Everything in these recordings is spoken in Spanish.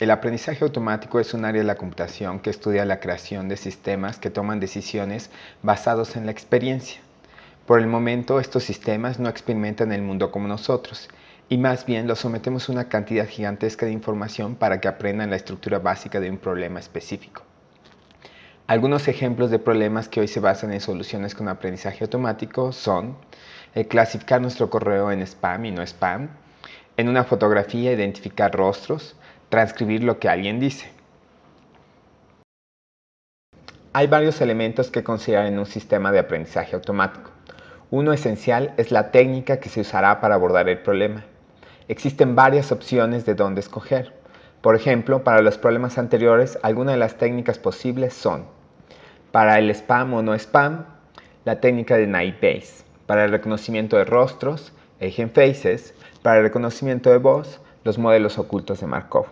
El aprendizaje automático es un área de la computación que estudia la creación de sistemas que toman decisiones basados en la experiencia. Por el momento, estos sistemas no experimentan el mundo como nosotros, y más bien los sometemos a una cantidad gigantesca de información para que aprendan la estructura básica de un problema específico. Algunos ejemplos de problemas que hoy se basan en soluciones con aprendizaje automático son eh, clasificar nuestro correo en spam y no spam, en una fotografía identificar rostros, transcribir lo que alguien dice. Hay varios elementos que considerar en un sistema de aprendizaje automático. Uno esencial es la técnica que se usará para abordar el problema. Existen varias opciones de dónde escoger. Por ejemplo, para los problemas anteriores, algunas de las técnicas posibles son para el spam o no spam, la técnica de Naive Base, para el reconocimiento de rostros, Agent Faces, para el reconocimiento de voz, los modelos ocultos de Markov.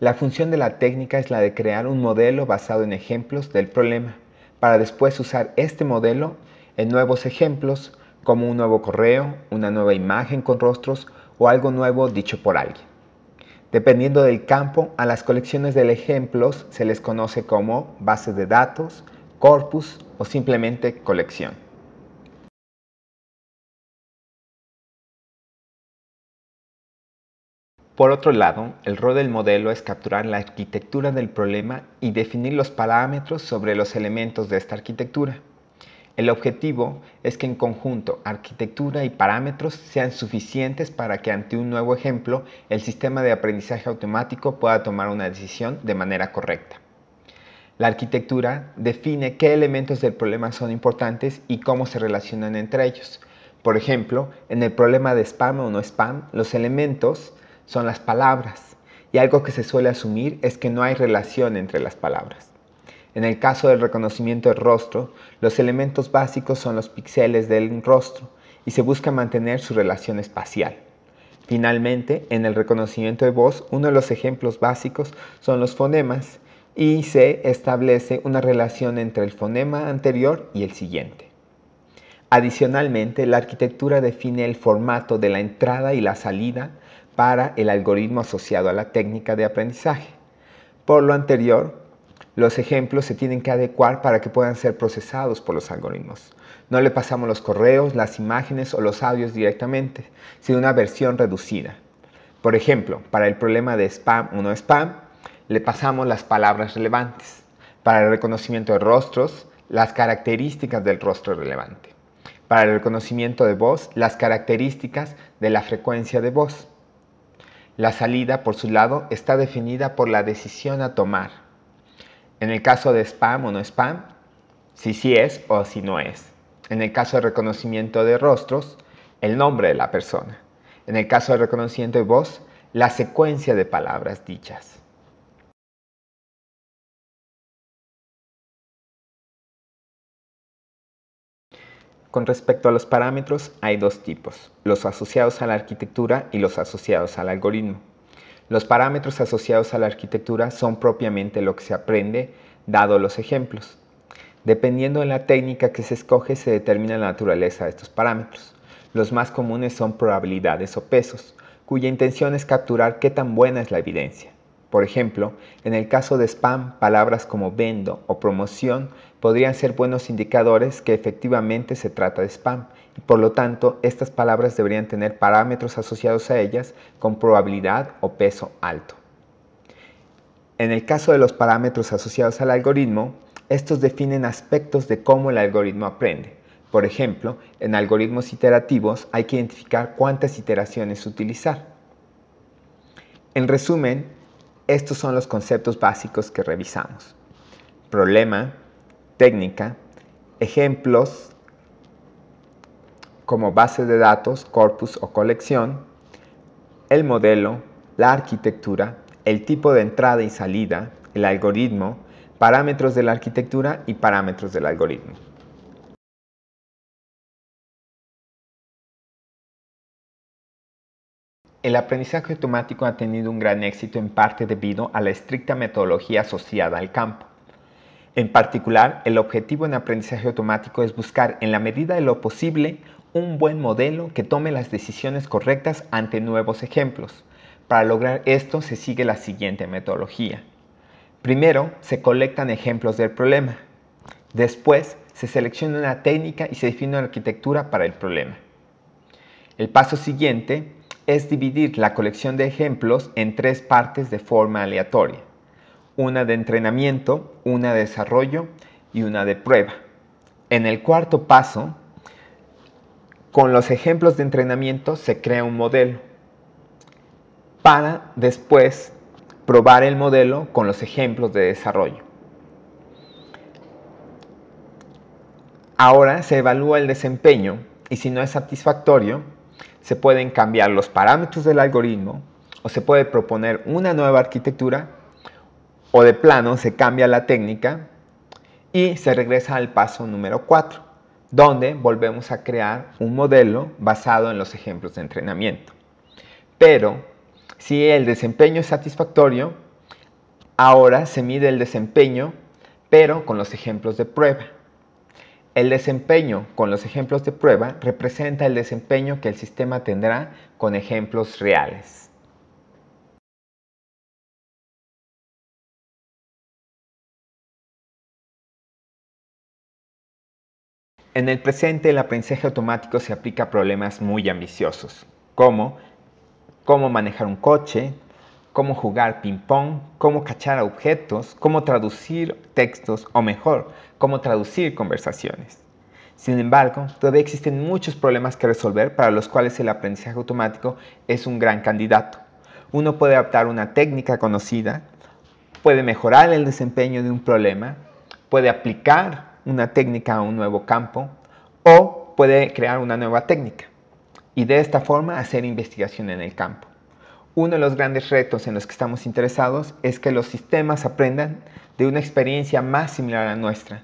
La función de la técnica es la de crear un modelo basado en ejemplos del problema, para después usar este modelo en nuevos ejemplos como un nuevo correo, una nueva imagen con rostros o algo nuevo dicho por alguien. Dependiendo del campo, a las colecciones de ejemplos se les conoce como bases de datos, corpus o simplemente colección. Por otro lado, el rol del modelo es capturar la arquitectura del problema y definir los parámetros sobre los elementos de esta arquitectura. El objetivo es que en conjunto arquitectura y parámetros sean suficientes para que ante un nuevo ejemplo el sistema de aprendizaje automático pueda tomar una decisión de manera correcta. La arquitectura define qué elementos del problema son importantes y cómo se relacionan entre ellos. Por ejemplo, en el problema de spam o no spam, los elementos son las palabras y algo que se suele asumir es que no hay relación entre las palabras. En el caso del reconocimiento de rostro, los elementos básicos son los píxeles del rostro y se busca mantener su relación espacial. Finalmente, en el reconocimiento de voz, uno de los ejemplos básicos son los fonemas y se establece una relación entre el fonema anterior y el siguiente. Adicionalmente, la arquitectura define el formato de la entrada y la salida para el algoritmo asociado a la técnica de aprendizaje. Por lo anterior, los ejemplos se tienen que adecuar para que puedan ser procesados por los algoritmos. No le pasamos los correos, las imágenes o los audios directamente, sino una versión reducida. Por ejemplo, para el problema de spam o no spam, le pasamos las palabras relevantes. Para el reconocimiento de rostros, las características del rostro relevante. Para el reconocimiento de voz, las características de la frecuencia de voz. La salida, por su lado, está definida por la decisión a tomar. En el caso de spam o no spam, si sí es o si no es. En el caso de reconocimiento de rostros, el nombre de la persona. En el caso de reconocimiento de voz, la secuencia de palabras dichas. Con respecto a los parámetros, hay dos tipos, los asociados a la arquitectura y los asociados al algoritmo. Los parámetros asociados a la arquitectura son propiamente lo que se aprende, dado los ejemplos. Dependiendo de la técnica que se escoge, se determina la naturaleza de estos parámetros. Los más comunes son probabilidades o pesos, cuya intención es capturar qué tan buena es la evidencia. Por ejemplo, en el caso de spam, palabras como vendo o promoción podrían ser buenos indicadores que efectivamente se trata de spam y por lo tanto estas palabras deberían tener parámetros asociados a ellas con probabilidad o peso alto. En el caso de los parámetros asociados al algoritmo, estos definen aspectos de cómo el algoritmo aprende. Por ejemplo, en algoritmos iterativos hay que identificar cuántas iteraciones utilizar. En resumen, estos son los conceptos básicos que revisamos. Problema, técnica, ejemplos como base de datos, corpus o colección, el modelo, la arquitectura, el tipo de entrada y salida, el algoritmo, parámetros de la arquitectura y parámetros del algoritmo. El aprendizaje automático ha tenido un gran éxito en parte debido a la estricta metodología asociada al campo. En particular, el objetivo en aprendizaje automático es buscar, en la medida de lo posible, un buen modelo que tome las decisiones correctas ante nuevos ejemplos. Para lograr esto se sigue la siguiente metodología. Primero, se colectan ejemplos del problema. Después, se selecciona una técnica y se define una arquitectura para el problema. El paso siguiente es dividir la colección de ejemplos en tres partes de forma aleatoria. Una de entrenamiento, una de desarrollo y una de prueba. En el cuarto paso, con los ejemplos de entrenamiento se crea un modelo para después probar el modelo con los ejemplos de desarrollo. Ahora se evalúa el desempeño y si no es satisfactorio, se pueden cambiar los parámetros del algoritmo o se puede proponer una nueva arquitectura o de plano se cambia la técnica y se regresa al paso número 4, donde volvemos a crear un modelo basado en los ejemplos de entrenamiento. Pero si el desempeño es satisfactorio, ahora se mide el desempeño pero con los ejemplos de prueba. El desempeño con los ejemplos de prueba representa el desempeño que el sistema tendrá con ejemplos reales. En el presente, el aprendizaje automático se aplica a problemas muy ambiciosos, como cómo manejar un coche, cómo jugar ping-pong, cómo cachar objetos, cómo traducir textos o mejor, cómo traducir conversaciones. Sin embargo, todavía existen muchos problemas que resolver para los cuales el aprendizaje automático es un gran candidato. Uno puede adaptar una técnica conocida, puede mejorar el desempeño de un problema, puede aplicar una técnica a un nuevo campo o puede crear una nueva técnica y de esta forma hacer investigación en el campo. Uno de los grandes retos en los que estamos interesados es que los sistemas aprendan de una experiencia más similar a la nuestra.